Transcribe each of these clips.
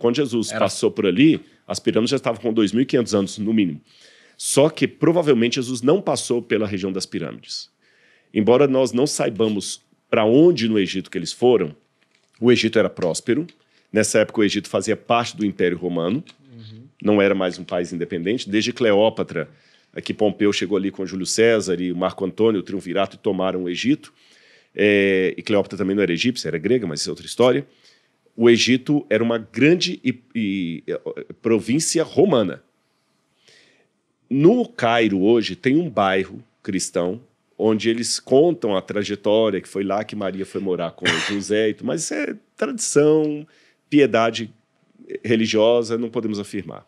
Quando Jesus Era... passou por ali, as pirâmides já estavam com 2.500 anos, no mínimo. Só que provavelmente Jesus não passou pela região das pirâmides. Embora nós não saibamos para onde no Egito que eles foram, o Egito era próspero. Nessa época, o Egito fazia parte do Império Romano, uhum. não era mais um país independente. Desde Cleópatra, que Pompeu chegou ali com Júlio César e Marco Antônio, o Triunvirato, e tomaram o Egito. É, e Cleópatra também não era egípcia, era grega, mas isso é outra história o Egito era uma grande e, e, eh, eh, província romana. No Cairo, hoje, tem um bairro cristão onde eles contam a trajetória, que foi lá que Maria foi morar com José e tudo, mas isso é tradição, piedade religiosa, não podemos afirmar.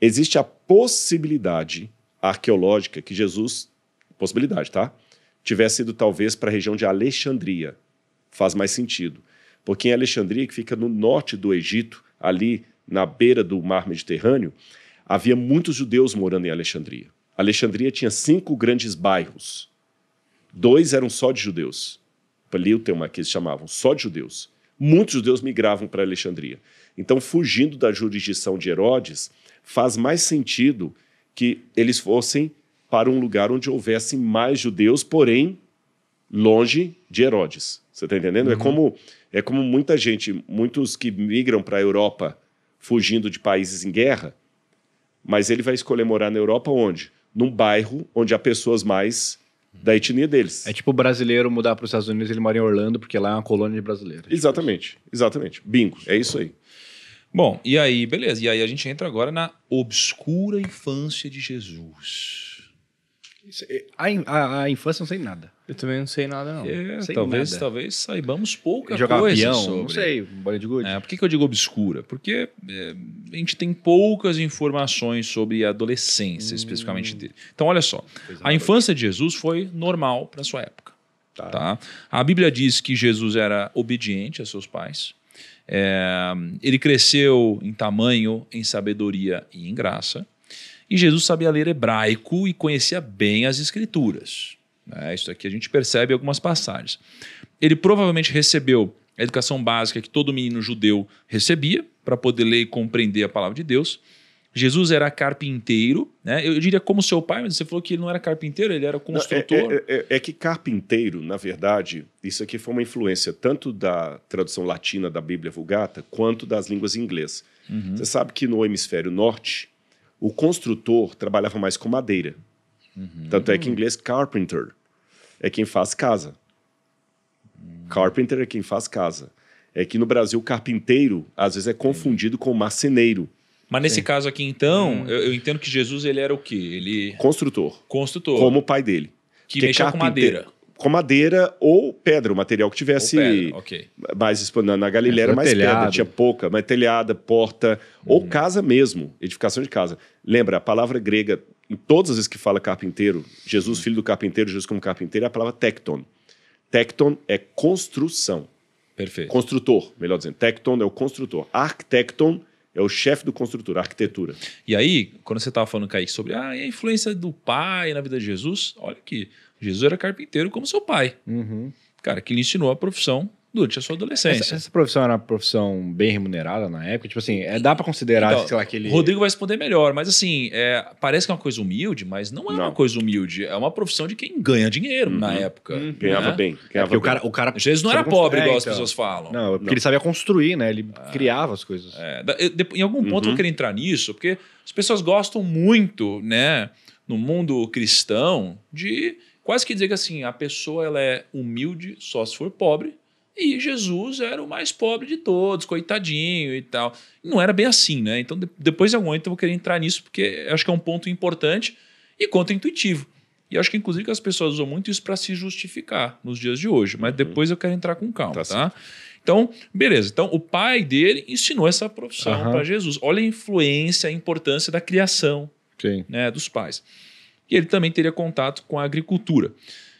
Existe a possibilidade arqueológica que Jesus, possibilidade, tá? Tivesse ido talvez para a região de Alexandria. Faz mais sentido porque em Alexandria, que fica no norte do Egito, ali na beira do mar Mediterrâneo, havia muitos judeus morando em Alexandria. Alexandria tinha cinco grandes bairros. Dois eram só de judeus. Paliutema, que eles chamavam, só de judeus. Muitos judeus migravam para Alexandria. Então, fugindo da jurisdição de Herodes, faz mais sentido que eles fossem para um lugar onde houvesse mais judeus, porém longe de Herodes. Você está entendendo? É uhum. É como é como muita gente, muitos que migram para a Europa fugindo de países em guerra, mas ele vai escolher morar na Europa onde? Num bairro onde há pessoas mais da etnia deles. É tipo o brasileiro mudar para os Estados Unidos, ele mora em Orlando, porque lá é uma colônia de brasileiros. Exatamente, tipo exatamente. Bingo, é isso aí. Bom, e aí, beleza. E aí a gente entra agora na obscura infância de Jesus. É, a, a, a infância não sei nada. Eu também não sei nada, não. É, sei talvez, nada. talvez saibamos pouca Jogar coisa peão, sobre. Não sei, bodyguard. É, por que, que eu digo obscura? Porque é, a gente tem poucas informações sobre a adolescência, hum. especificamente dele. Então, olha só. Pois é, a infância de Jesus foi normal para sua época. Tá. tá. A Bíblia diz que Jesus era obediente a seus pais. É, ele cresceu em tamanho, em sabedoria e em graça. E Jesus sabia ler hebraico e conhecia bem as escrituras. É, isso aqui a gente percebe algumas passagens. Ele provavelmente recebeu a educação básica que todo menino judeu recebia para poder ler e compreender a palavra de Deus. Jesus era carpinteiro, né? Eu diria como seu pai, mas você falou que ele não era carpinteiro, ele era construtor. Não, é, é, é, é, que carpinteiro, na verdade, isso aqui foi uma influência tanto da tradução latina da Bíblia Vulgata quanto das línguas inglesas. Uhum. Você sabe que no hemisfério norte, o construtor trabalhava mais com madeira. Uhum. Tanto é que em inglês carpenter é quem faz casa. Carpenter é quem faz casa. É que no Brasil, carpinteiro às vezes é confundido com marceneiro. Mas nesse é. caso aqui, então, hum. eu, eu, entendo que Jesus ele era o quê? Ele construtor. Construtor. Como o pai dele. Que Porque mexia com madeira. Com madeira ou pedra, o material que tivesse okay. mais na, na Galileia é, era mais telhado. pedra, tinha pouca, mas telhada, porta hum. ou casa mesmo, edificação de casa. Lembra, a palavra grega em todas as vezes que fala carpinteiro, Jesus, filho do carpinteiro, Jesus como carpinteiro, é a palavra tecton. Tecton é construção. Perfeito. Construtor, melhor dizendo. Tecton é o construtor. Arquitecton é o chefe do construtor, arquitetura. E aí, quando você estava falando, Kaique, sobre ah, a influência do pai na vida de Jesus, olha aqui, Jesus era carpinteiro como seu pai. Uhum. Cara, que lhe ensinou a profissão durante a sua adolescência. Essa, essa, profissão era uma profissão bem remunerada na época? Tipo assim, é, dá para considerar, então, sei lá, aquele... Rodrigo vai responder melhor, mas assim, é, parece que é uma coisa humilde, mas não é não. uma coisa humilde. É uma profissão de quem ganha dinheiro uhum. na época. Uhum. Né? Ganhava bem. É, ganhava bem. O, cara, o cara... Às vezes não era pobre, é, igual então. as pessoas falam. Não, porque não. ele sabia construir, né? Ele ah. criava as coisas. É, em algum ponto uhum. eu queria entrar nisso, porque as pessoas gostam muito, né? No mundo cristão, de quase que dizer que assim, a pessoa ela é humilde só se for pobre, e Jesus era o mais pobre de todos, coitadinho e tal. Não era bem assim, né? Então, de, depois de algum momento eu vou querer entrar nisso, porque acho que é um ponto importante e contra-intuitivo. E acho que, inclusive, que as pessoas usam muito isso para se justificar nos dias de hoje. Mas uhum. depois eu quero entrar com calma, tá? tá? Então, beleza. Então, o pai dele ensinou essa profissão uhum. para Jesus. Olha a influência, a importância da criação né, dos pais. E ele também teria contato com a agricultura.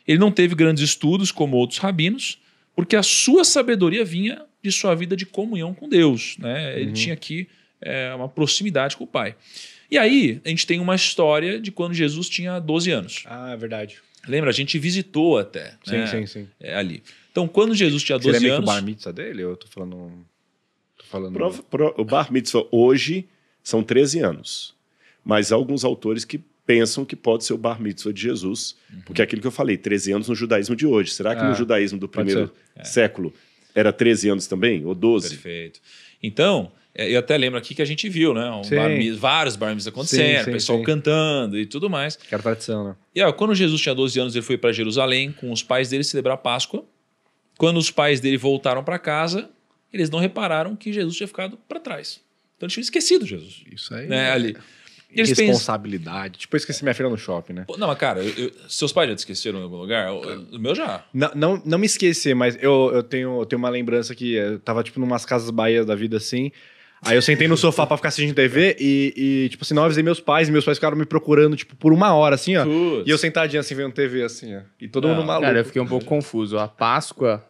Ele não teve grandes estudos como outros rabinos, porque a sua sabedoria vinha de sua vida de comunhão com Deus. Né? Uhum. Ele tinha aqui é, uma proximidade com o Pai. E aí, a gente tem uma história de quando Jesus tinha 12 anos. Ah, é verdade. Lembra? A gente visitou até. Sim, né? sim, sim. É, ali. Então, quando Jesus tinha 12 Seria anos. Você lembra o bar mitzvah dele? Eu tô falando. Tô falando... Pro, pro, o bar mitzvah hoje são 13 anos. Mas há alguns autores que pensam que pode ser o bar mitzvah de Jesus, uhum. porque é aquilo que eu falei, 13 anos no judaísmo de hoje. Será que ah, no judaísmo do primeiro é. século era 13 anos também, ou 12? Perfeito. Então, é, eu até lembro aqui que a gente viu, né? Um bar mitzvah, vários bar mitzvahs acontecendo, pessoal sim. cantando e tudo mais. Que era tradição, né? E ó, quando Jesus tinha 12 anos, ele foi para Jerusalém com os pais dele celebrar Páscoa. Quando os pais dele voltaram para casa, eles não repararam que Jesus tinha ficado para trás. Então eles tinham esquecido Jesus. Isso aí. Né? É. Ali. Eles responsabilidade. Pensam... Tipo, eu esqueci minha filha no shopping, né? Não, mas cara, eu, eu, seus pais já te esqueceram em algum lugar? O meu já. Não, não, não me esquecer, mas eu, eu, tenho, eu tenho uma lembrança que eu eh, tava, tipo, numas casas Bahia da vida assim. Aí eu sentei no sofá pra ficar assistindo TV é. e, e, tipo assim, não avisei meus pais, e meus pais ficaram me procurando, tipo, por uma hora, assim, ó. Putz. E eu sentadinho assim, vendo TV, assim, ó. E todo não, mundo maluco. Cara, eu fiquei um pouco confuso. A Páscoa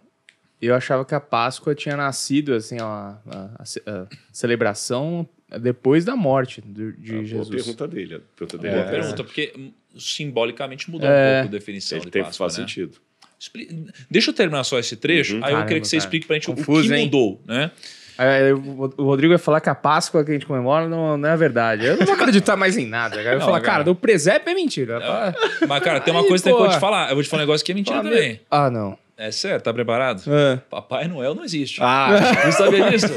eu achava que a Páscoa tinha nascido, assim, ó, a, a, a celebração depois da morte de, de ah, Jesus. Boa pergunta dele. A pergunta dele é. Boa pergunta, porque simbolicamente mudou é. um pouco a definição Ele de Páscoa. Faz né? sentido. Expli... Deixa eu terminar só esse trecho, uhum. aí Caramba, eu queria que você cara. explique pra gente Confuso, o que hein? mudou, né? É, é, o Rodrigo vai falar que a Páscoa que a gente comemora não, não é verdade. Eu não vou acreditar mais em nada. Cara. Eu vou falar, cara, do presépio é mentira. É. Mas, cara, tem uma aí, coisa que eu vou te falar. Eu vou te falar um negócio que é mentira Pô, também. Ah, não. É sério, tá preparado? É. Papai Noel não existe. Ah, não sabia disso?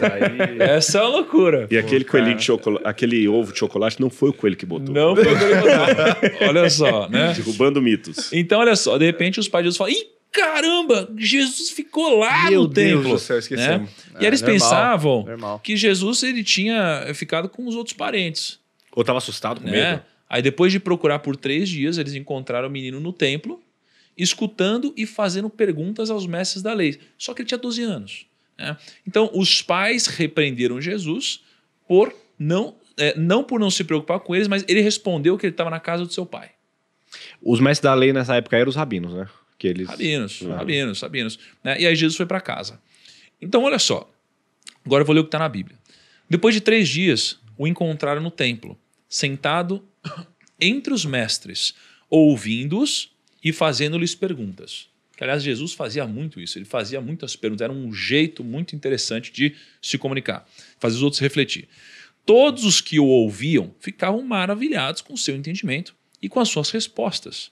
Essa é uma loucura. E Pô, aquele cara. coelhinho de chocolate, aquele ovo de chocolate não foi o coelho que botou. Não foi o coelho que botou. olha só, né? Derrubando mitos. Então, olha só, de repente os pais de Jesus falam: Ih, caramba, Jesus ficou lá Meu no templo. Meu Deus do céu, Né? É, e eles normal, pensavam normal. que Jesus ele tinha ficado com os outros parentes. Ou tava assustado com né? medo. Aí depois de procurar por três dias, eles encontraram o menino no templo escutando e fazendo perguntas aos mestres da lei. Só que ele tinha 12 anos. Né? Então, os pais repreenderam Jesus por não, é, não por não se preocupar com eles, mas ele respondeu que ele estava na casa do seu pai. Os mestres da lei nessa época eram os rabinos, né? Que eles... Rabinos, ah. rabinos, rabinos. Né? E aí Jesus foi para casa. Então, olha só. Agora eu vou ler o que está na Bíblia. Depois de três dias, o encontraram no templo, sentado entre os mestres, ouvindo-os e fazendo-lhes perguntas. Que, aliás, Jesus fazia muito isso, ele fazia muitas perguntas, era um jeito muito interessante de se comunicar, fazer os outros refletir. Todos os que o ouviam ficavam maravilhados com seu entendimento e com as suas respostas.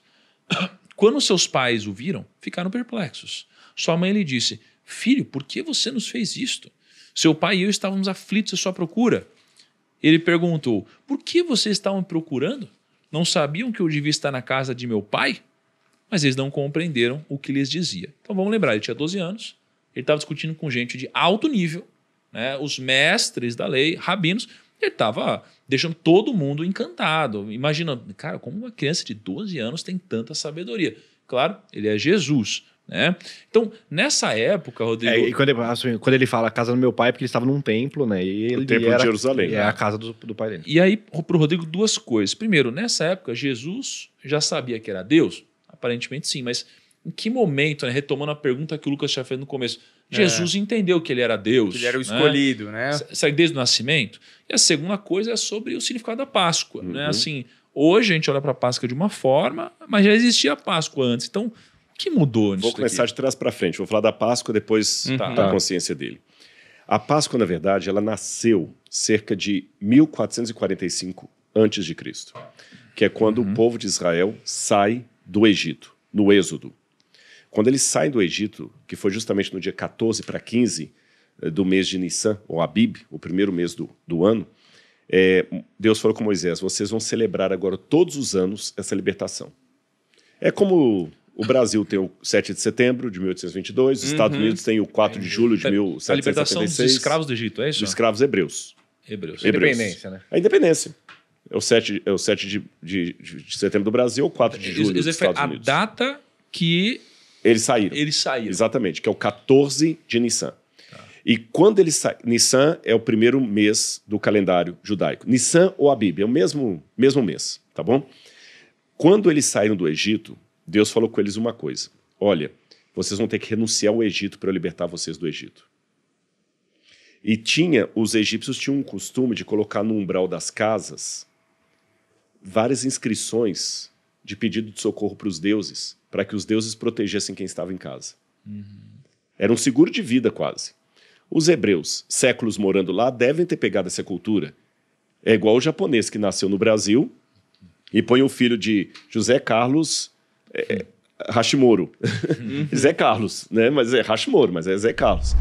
Quando seus pais o viram, ficaram perplexos. Sua mãe lhe disse: Filho, por que você nos fez isto? Seu pai e eu estávamos aflitos à sua procura. Ele perguntou: Por que vocês estavam procurando? Não sabiam que eu devia estar na casa de meu pai? mas eles não compreenderam o que lhes dizia. Então vamos lembrar, ele tinha 12 anos, ele estava discutindo com gente de alto nível, né, os mestres da lei, rabinos, ele estava deixando todo mundo encantado, imaginando, cara, como uma criança de 12 anos tem tanta sabedoria? Claro, ele é Jesus, né? Então, nessa época, Rodrigo. É, e quando ele, assim, quando ele fala a casa do meu pai, é porque ele estava num templo, né? E ele, o templo era, de Jerusalém. É né? a casa do, do pai dele. E aí, para o Rodrigo, duas coisas. Primeiro, nessa época, Jesus já sabia que era Deus, Aparentemente sim, mas em que momento, né? retomando a pergunta que o Lucas tinha feito no começo, é. Jesus é. entendeu que ele era Deus. Que ele era o né? escolhido, né? né? Sai desde o nascimento. E a segunda coisa é sobre o significado da Páscoa, né? uhum. né? Assim, hoje a gente olha para a Páscoa de uma forma, mas já existia a Páscoa antes. Então, o que mudou nisso Vou começar daqui? de trás para frente. Vou falar da Páscoa depois uhum. da tá. tá. consciência dele. A Páscoa, na verdade, ela nasceu cerca de 1445 antes de Cristo, que é quando uhum. o povo de Israel sai do Egito, no Êxodo. Quando eles saem do Egito, que foi justamente no dia 14 para 15 eh, do mês de Nissan, ou Abib, o primeiro mês do, do ano, é, Deus falou com Moisés: vocês vão celebrar agora todos os anos essa libertação. É como o Brasil tem o 7 de setembro de 1822, os uhum. Estados Unidos tem o 4 de julho de é, é a 1776. A libertação dos escravos do Egito, é isso? Dos escravos hebreus. Hebreus. hebreus. Independência, né? A independência. É o 7, é o 7 de, de, de setembro do Brasil, o 4 de é, julho dos Estados a Unidos. A data que... Eles saíram. Eles saíram. Exatamente, que é o 14 de Nissan. Tá. E quando eles saíram, Nissan é o primeiro mês do calendário judaico. Nissan ou Abib, é o mesmo, mesmo mês, tá bom? Quando eles saíram do Egito, Deus falou com eles uma coisa. Olha, vocês vão ter que renunciar ao Egito para eu libertar vocês do Egito. E tinha, os egípcios tinham um costume de colocar no umbral das casas várias inscrições de pedido de socorro para os deuses, para que os deuses protegessem quem estava em casa. Uhum. Era um seguro de vida quase. Os hebreus, séculos morando lá, devem ter pegado essa cultura. É igual o japonês que nasceu no Brasil e põe o filho de José Carlos é, é Hashimoro. Zé Carlos, né? Mas é Hashimoro, mas é Zé Carlos.